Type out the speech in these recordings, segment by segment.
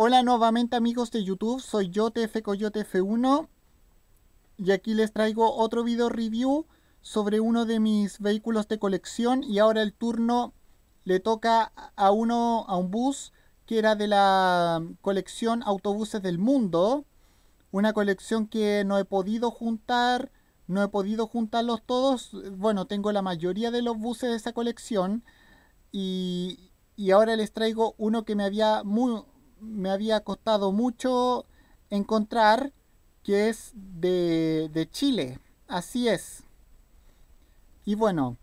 Hola nuevamente amigos de YouTube, soy yo TF Coyote F1 y aquí les traigo otro video review sobre uno de mis vehículos de colección y ahora el turno le toca a uno a un bus que era de la colección Autobuses del Mundo, una colección que no he podido juntar, no he podido juntarlos todos, bueno, tengo la mayoría de los buses de esa colección y, y ahora les traigo uno que me había muy me había costado mucho encontrar, que es de, Chile. Así es. Y bueno,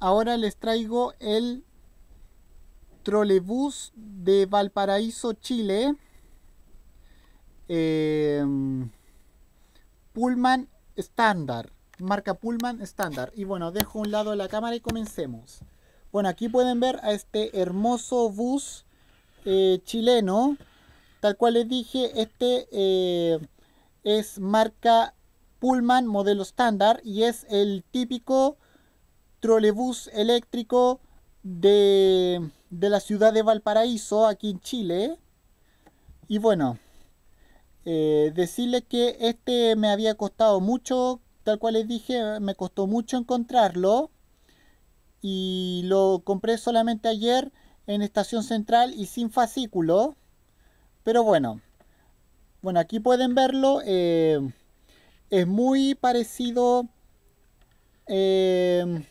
ahora les traigo el trolebús de Valparaíso, Chile. Em, Pullman estándar. Marca Pullman estándar. Y bueno, dejo un lado la cámara y comencemos. Bueno, aquí pueden ver a este hermoso bus eh, chileno. Tal cual les dije, este eh, es marca Pullman modelo estándar y es el típico trolebús eléctrico de, la ciudad de Valparaíso, aquí en Chile. Y bueno, eh, decirles que este me había costado mucho, tal cual les dije, me costó mucho encontrarlo. Y lo compré solamente ayer en estación central y sin fascículo. Pero bueno, bueno aquí pueden verlo. Eh, es muy parecido eh,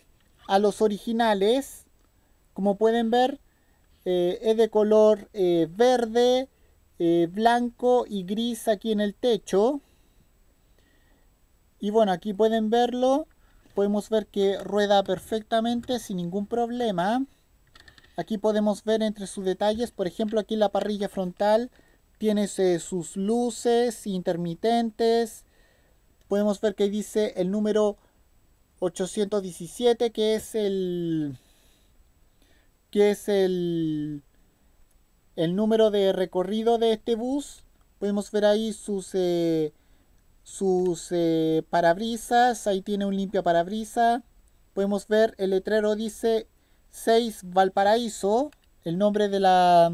a los originales. Como pueden ver, eh, es de color verde, blanco y gris aquí en el techo. Y bueno, aquí pueden verlo. Podemos ver que rueda perfectamente sin ningún problema. Aquí podemos ver entre sus detalles, por ejemplo, aquí en la parrilla frontal tiene eh, sus luces intermitentes. Podemos ver que dice el número 817, que es el que es el, el número de recorrido de este bus. Podemos ver ahí sus eh, sus eh, parabrisas, ahí tiene un limpio parabrisa. Podemos ver el letrero dice 6 Valparaíso, el nombre de la,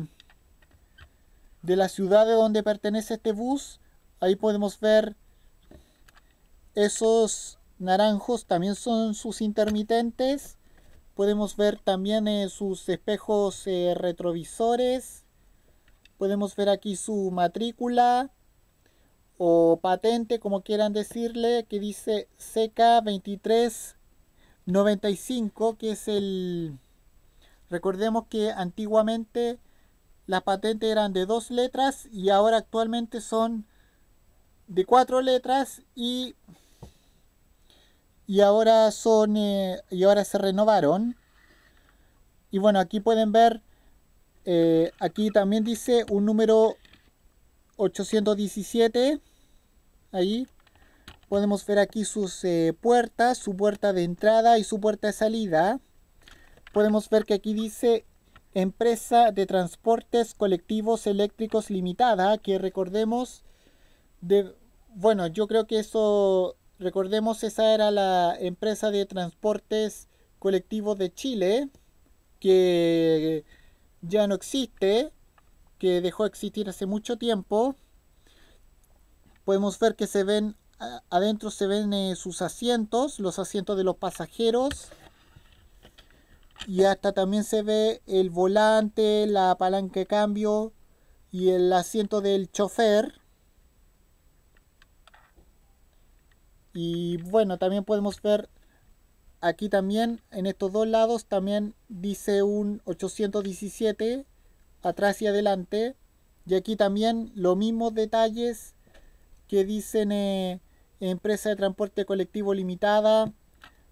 de la ciudad de donde pertenece este bus. Ahí podemos ver esos naranjos, también son sus intermitentes. Podemos ver también eh, sus espejos eh, retrovisores. Podemos ver aquí su matrícula o patente, como quieran decirle, que dice CK2395, que es el Recordemos que antiguamente las patentes eran de dos letras y ahora actualmente son de cuatro letras y, y ahora son eh, y ahora se renovaron. Y bueno, aquí pueden ver, eh, aquí también dice un número 817. Ahí podemos ver aquí sus eh, puertas, su puerta de entrada y su puerta de salida podemos ver que aquí dice Empresa de Transportes Colectivos Eléctricos Limitada, que recordemos, de, bueno, yo creo que eso, recordemos, esa era la empresa de transportes colectivos de Chile, que ya no existe, que dejó de existir hace mucho tiempo. Podemos ver que se ven, adentro se ven eh, sus asientos, los asientos de los pasajeros y hasta también se ve el volante, la palanca de cambio y el asiento del chofer. Y bueno, también podemos ver aquí también en estos dos lados también dice un 817 atrás y adelante. Y aquí también los mismos detalles que dicen eh, empresa de transporte colectivo limitada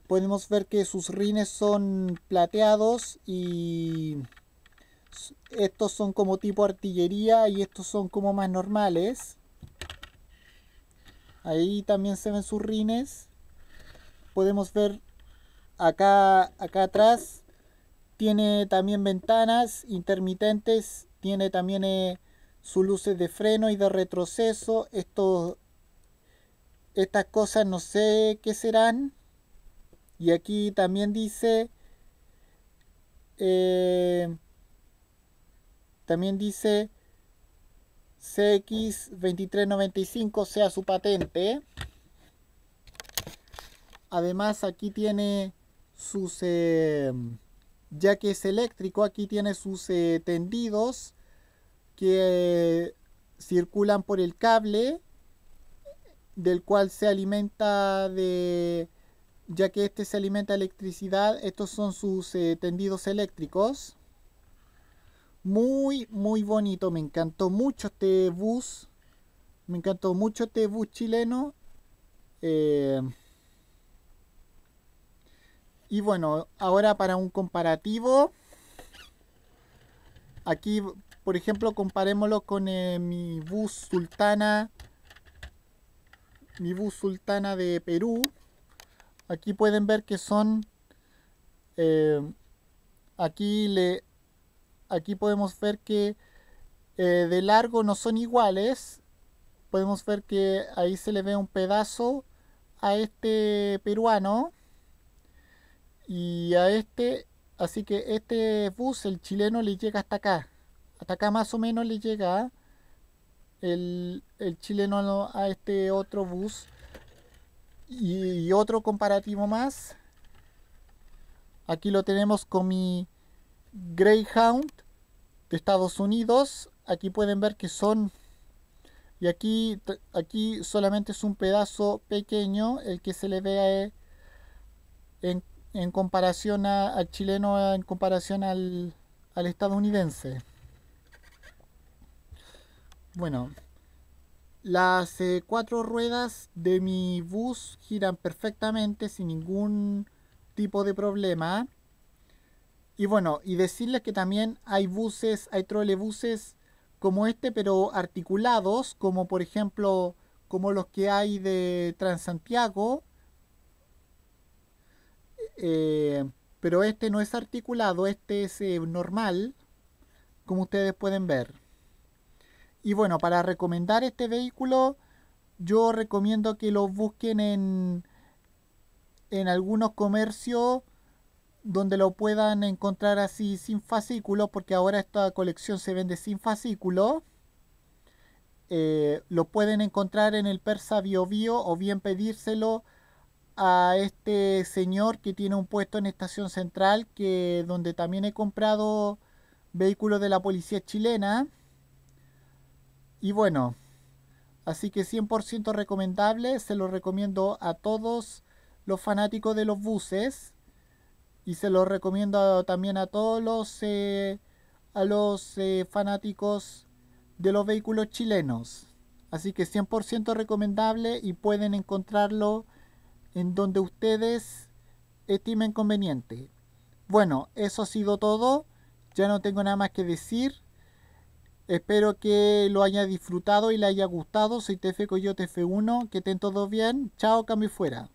podemos ver que sus rines son plateados y estos son como tipo artillería y estos son como más normales. Ahí también se ven sus rines. Podemos ver acá, acá atrás. Tiene también ventanas intermitentes. Tiene también eh, sus luces de freno y de retroceso. Estos, estas cosas no sé qué serán. Y aquí también dice, eh, también dice CX2395 sea su patente. Además aquí tiene sus, eh, ya que es eléctrico, aquí tiene sus eh, tendidos que circulan por el cable del cual se alimenta de ya que este se alimenta de electricidad, estos son sus eh, tendidos eléctricos. Muy, muy bonito, me encantó mucho este bus. Me encantó mucho este bus chileno. Eh, y bueno, ahora para un comparativo. Aquí, por ejemplo, comparémoslo con eh, mi bus sultana. Mi bus sultana de Perú. Aquí pueden ver que son, eh, aquí, le, aquí podemos ver que eh, de largo no son iguales. Podemos ver que ahí se le ve un pedazo a este peruano y a este, así que este bus, el chileno, le llega hasta acá. Hasta acá más o menos le llega ¿ah? el, el chileno a este otro bus y otro comparativo más. Aquí lo tenemos con mi Greyhound de Estados Unidos. Aquí pueden ver que son... Y aquí, aquí solamente es un pedazo pequeño el que se le ve en, en comparación al chileno, en comparación al, al estadounidense. Bueno, las eh, cuatro ruedas de mi bus giran perfectamente sin ningún tipo de problema. Y bueno, y decirles que también hay buses, hay trolebuses como este, pero articulados, como por ejemplo, como los que hay de Transantiago. Eh, pero este no es articulado, este es eh, normal, como ustedes pueden ver. Y bueno, para recomendar este vehículo, yo recomiendo que lo busquen en, en algunos comercios donde lo puedan encontrar así sin fascículo, porque ahora esta colección se vende sin fascículo. Eh, lo pueden encontrar en el Persa Bio Bio o bien pedírselo a este señor que tiene un puesto en Estación Central, que donde también he comprado vehículos de la policía chilena. Y bueno, así que 100% recomendable, se lo recomiendo a todos los fanáticos de los buses y se lo recomiendo también a todos los, eh, a los eh, fanáticos de los vehículos chilenos. Así que 100% recomendable y pueden encontrarlo en donde ustedes estimen conveniente. Bueno, eso ha sido todo. Ya no tengo nada más que decir. Espero que lo haya disfrutado y le haya gustado. Soy TF Coyote F1. Que estén todos bien. Chao, cami fuera.